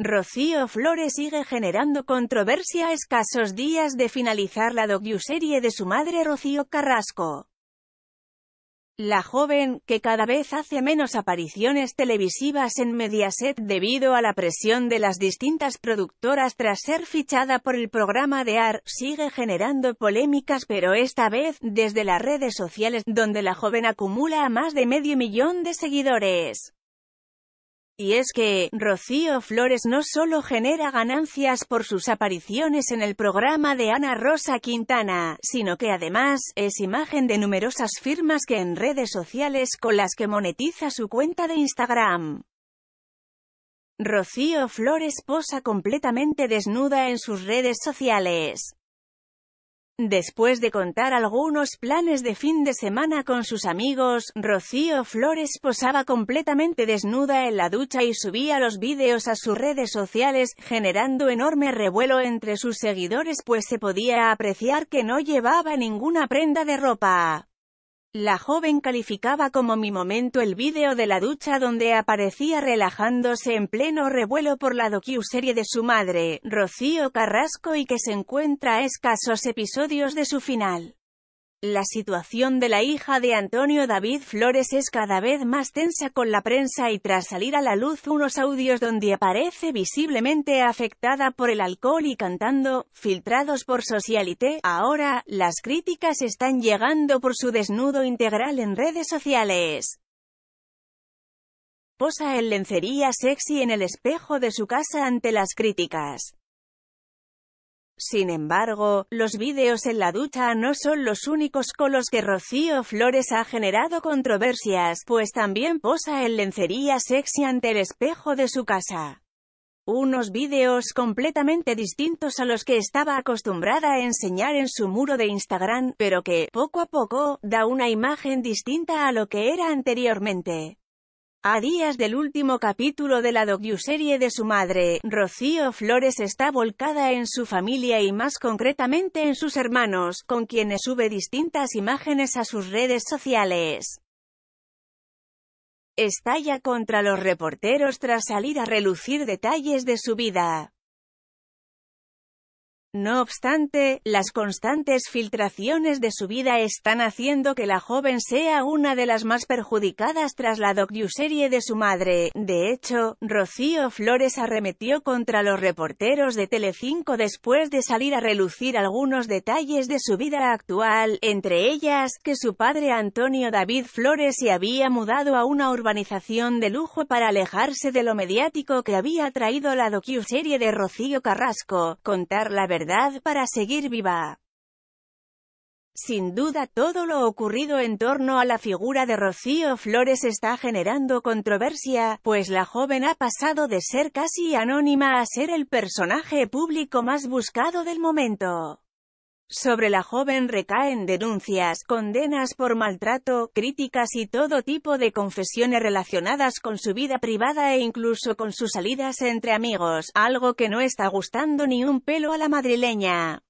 Rocío Flores sigue generando controversia a escasos días de finalizar la docu-serie de su madre Rocío Carrasco. La joven, que cada vez hace menos apariciones televisivas en Mediaset debido a la presión de las distintas productoras tras ser fichada por el programa de AR, sigue generando polémicas pero esta vez, desde las redes sociales, donde la joven acumula a más de medio millón de seguidores. Y es que, Rocío Flores no solo genera ganancias por sus apariciones en el programa de Ana Rosa Quintana, sino que además, es imagen de numerosas firmas que en redes sociales con las que monetiza su cuenta de Instagram. Rocío Flores posa completamente desnuda en sus redes sociales. Después de contar algunos planes de fin de semana con sus amigos, Rocío Flores posaba completamente desnuda en la ducha y subía los vídeos a sus redes sociales, generando enorme revuelo entre sus seguidores pues se podía apreciar que no llevaba ninguna prenda de ropa. La joven calificaba como mi momento el vídeo de la ducha donde aparecía relajándose en pleno revuelo por la docu-serie de su madre, Rocío Carrasco y que se encuentra a escasos episodios de su final. La situación de la hija de Antonio David Flores es cada vez más tensa con la prensa y tras salir a la luz unos audios donde aparece visiblemente afectada por el alcohol y cantando, filtrados por Socialité, ahora, las críticas están llegando por su desnudo integral en redes sociales. Posa en lencería sexy en el espejo de su casa ante las críticas. Sin embargo, los vídeos en la ducha no son los únicos con los que Rocío Flores ha generado controversias, pues también posa en lencería sexy ante el espejo de su casa. Unos vídeos completamente distintos a los que estaba acostumbrada a enseñar en su muro de Instagram, pero que, poco a poco, da una imagen distinta a lo que era anteriormente. A días del último capítulo de la docu-serie de su madre, Rocío Flores está volcada en su familia y más concretamente en sus hermanos, con quienes sube distintas imágenes a sus redes sociales. Estalla contra los reporteros tras salir a relucir detalles de su vida. No obstante, las constantes filtraciones de su vida están haciendo que la joven sea una de las más perjudicadas tras la docu-serie de su madre. De hecho, Rocío Flores arremetió contra los reporteros de Telecinco después de salir a relucir algunos detalles de su vida actual, entre ellas, que su padre Antonio David Flores se había mudado a una urbanización de lujo para alejarse de lo mediático que había traído la docu-serie de Rocío Carrasco. Contar la verdad para seguir viva. Sin duda todo lo ocurrido en torno a la figura de Rocío Flores está generando controversia, pues la joven ha pasado de ser casi anónima a ser el personaje público más buscado del momento. Sobre la joven recaen denuncias, condenas por maltrato, críticas y todo tipo de confesiones relacionadas con su vida privada e incluso con sus salidas entre amigos, algo que no está gustando ni un pelo a la madrileña.